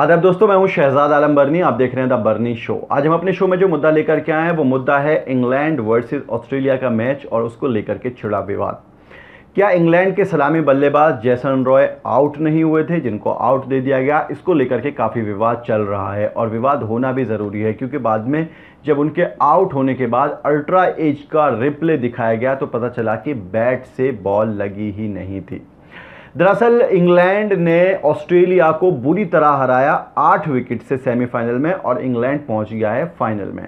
आदाब दोस्तों मैं हूं शहजाद आलम बर्नी आप देख रहे हैं द बर्नी शो आज हम अपने शो में जो मुद्दा लेकर के आए हैं वो मुद्दा है इंग्लैंड वर्सेस ऑस्ट्रेलिया का मैच और उसको लेकर के छिड़ा विवाद क्या इंग्लैंड के सलामी बल्लेबाज जैसन रॉय आउट नहीं हुए थे जिनको आउट दे दिया गया इसको लेकर के काफ़ी विवाद चल रहा है और विवाद होना भी ज़रूरी है क्योंकि बाद में जब उनके आउट होने के बाद अल्ट्रा एज का रिप्ले दिखाया गया तो पता चला कि बैट से बॉल लगी ही नहीं थी दरअसल इंग्लैंड ने ऑस्ट्रेलिया को बुरी तरह हराया आठ विकेट से सेमीफाइनल में और इंग्लैंड पहुंच गया है फाइनल में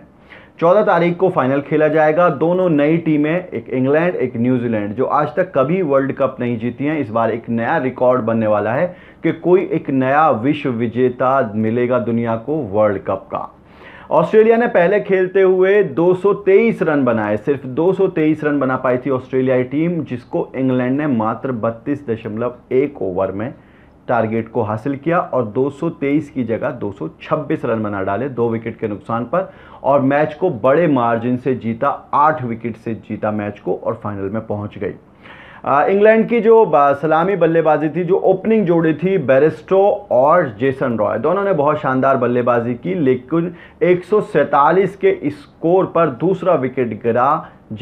चौदह तारीख को फाइनल खेला जाएगा दोनों नई टीमें एक इंग्लैंड एक न्यूजीलैंड जो आज तक कभी वर्ल्ड कप नहीं जीती हैं इस बार एक नया रिकॉर्ड बनने वाला है कि कोई एक नया विश्व विजेता मिलेगा दुनिया को वर्ल्ड कप का ऑस्ट्रेलिया ने पहले खेलते हुए 223 रन बनाए सिर्फ 223 रन बना पाई थी ऑस्ट्रेलियाई टीम जिसको इंग्लैंड ने मात्र 32.1 ओवर में टारगेट को हासिल किया और 223 की जगह 226 रन बना डाले दो विकेट के नुकसान पर और मैच को बड़े मार्जिन से जीता आठ विकेट से जीता मैच को और फाइनल में पहुंच गई इंग्लैंड की जो सलामी बल्लेबाजी थी जो ओपनिंग जोड़ी थी बेरिस्टो और जेसन रॉय दोनों ने बहुत शानदार बल्लेबाजी की लेकिन एक के स्कोर पर दूसरा विकेट गिरा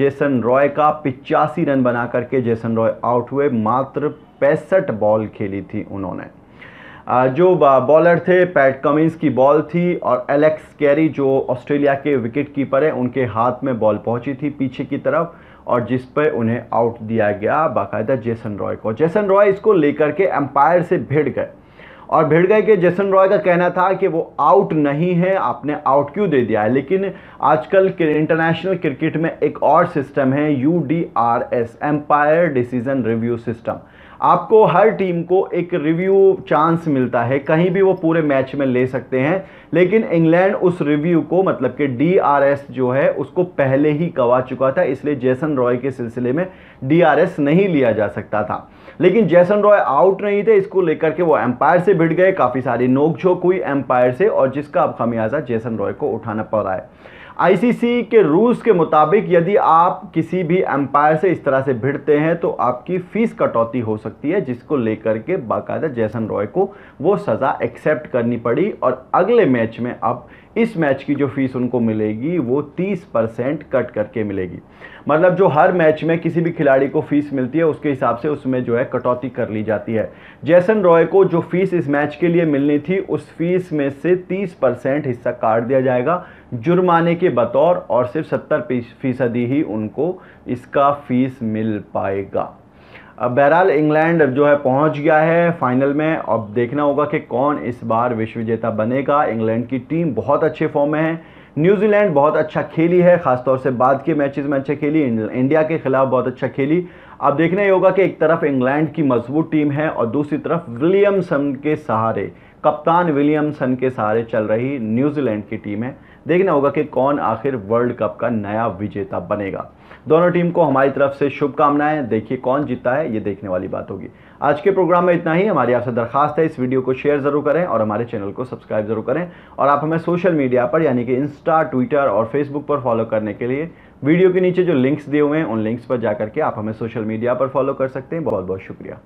जेसन रॉय का पिचासी रन बना करके जेसन रॉय आउट हुए मात्र पैंसठ बॉल खेली थी उन्होंने जो बॉलर थे पैट कमिंस की बॉल थी और एलेक्स कैरी जो ऑस्ट्रेलिया के विकेट कीपर हैं उनके हाथ में बॉल पहुंची थी पीछे की तरफ और जिस पर उन्हें आउट दिया गया बाकायदा जेसन रॉय को जेसन रॉय इसको लेकर के एम्पायर से भिड़ गए और भिड़ गए कि जेसन रॉय का कहना था कि वो आउट नहीं है आपने आउट क्यों दे दिया है लेकिन आजकल इंटरनेशनल क्रिकेट में एक और सिस्टम है U D R S umpire decision review system आपको हर टीम को एक रिव्यू चांस मिलता है कहीं भी वो पूरे मैच में ले सकते हैं लेकिन इंग्लैंड उस रिव्यू को मतलब कि डीआरएस जो है उसको पहले ही गवा चुका था इसलिए जैसन रॉय के सिलसिले में डीआरएस नहीं लिया जा सकता था लेकिन जैसन रॉय आउट नहीं थे इसको लेकर के वो एम्पायर से भिड़ गए काफ़ी सारी नोकझोंक हुई एम्पायर से और जिसका अब खमियाजा जैसन रॉय को उठाना पड़ रहा है आईसीसी के रूल्स के मुताबिक यदि आप किसी भी एम्पायर से इस तरह से भिड़ते हैं तो आपकी फ़ीस कटौती हो सकती है जिसको लेकर के बाकायदा जैसन रॉय को वो सज़ा एक्सेप्ट करनी पड़ी और अगले मैच में अब इस मैच की जो फीस उनको मिलेगी वो 30 परसेंट कट करके मिलेगी मतलब जो हर मैच में किसी भी खिलाड़ी को फीस मिलती है उसके हिसाब से उसमें जो है कटौती कर ली जाती है जैसन रॉय को जो फीस इस मैच के लिए मिलनी थी उस फीस में से 30 परसेंट हिस्सा काट दिया जाएगा जुर्माने के बतौर और सिर्फ सत्तर फीसदी ही उनको इसका फीस मिल पाएगा अब बहरहाल इंग्लैंड जो है पहुंच गया है फाइनल में अब देखना होगा कि कौन इस बार विश्व विजेता बनेगा इंग्लैंड की टीम बहुत अच्छे फॉर्म में है न्यूजीलैंड बहुत अच्छा खेली है खासतौर से बाद के मैचेस में अच्छा खेली इंडिया के खिलाफ बहुत अच्छा खेली अब देखना ही होगा कि एक तरफ इंग्लैंड की मजबूत टीम है और दूसरी तरफ विलियमसन के सहारे कप्तान विलियमसन के सहारे चल रही न्यूजीलैंड की टीम है देखना होगा कि कौन आखिर वर्ल्ड कप का नया विजेता बनेगा दोनों टीम को हमारी तरफ से शुभकामनाएं देखिए कौन जीतता है ये देखने वाली बात होगी आज के प्रोग्राम में इतना ही हमारी आपसे दरखास्त है इस वीडियो को शेयर ज़रूर करें और हमारे चैनल को सब्सक्राइब ज़रूर करें और आप हमें सोशल मीडिया पर यानी कि इंस्टा ट्विटर और फेसबुक पर फॉलो करने के लिए वीडियो के नीचे जो लिंक्स दिए हुए हैं उन लिंक्स पर जाकर के आप हमें सोशल मीडिया पर फॉलो कर सकते हैं बहुत बहुत शुक्रिया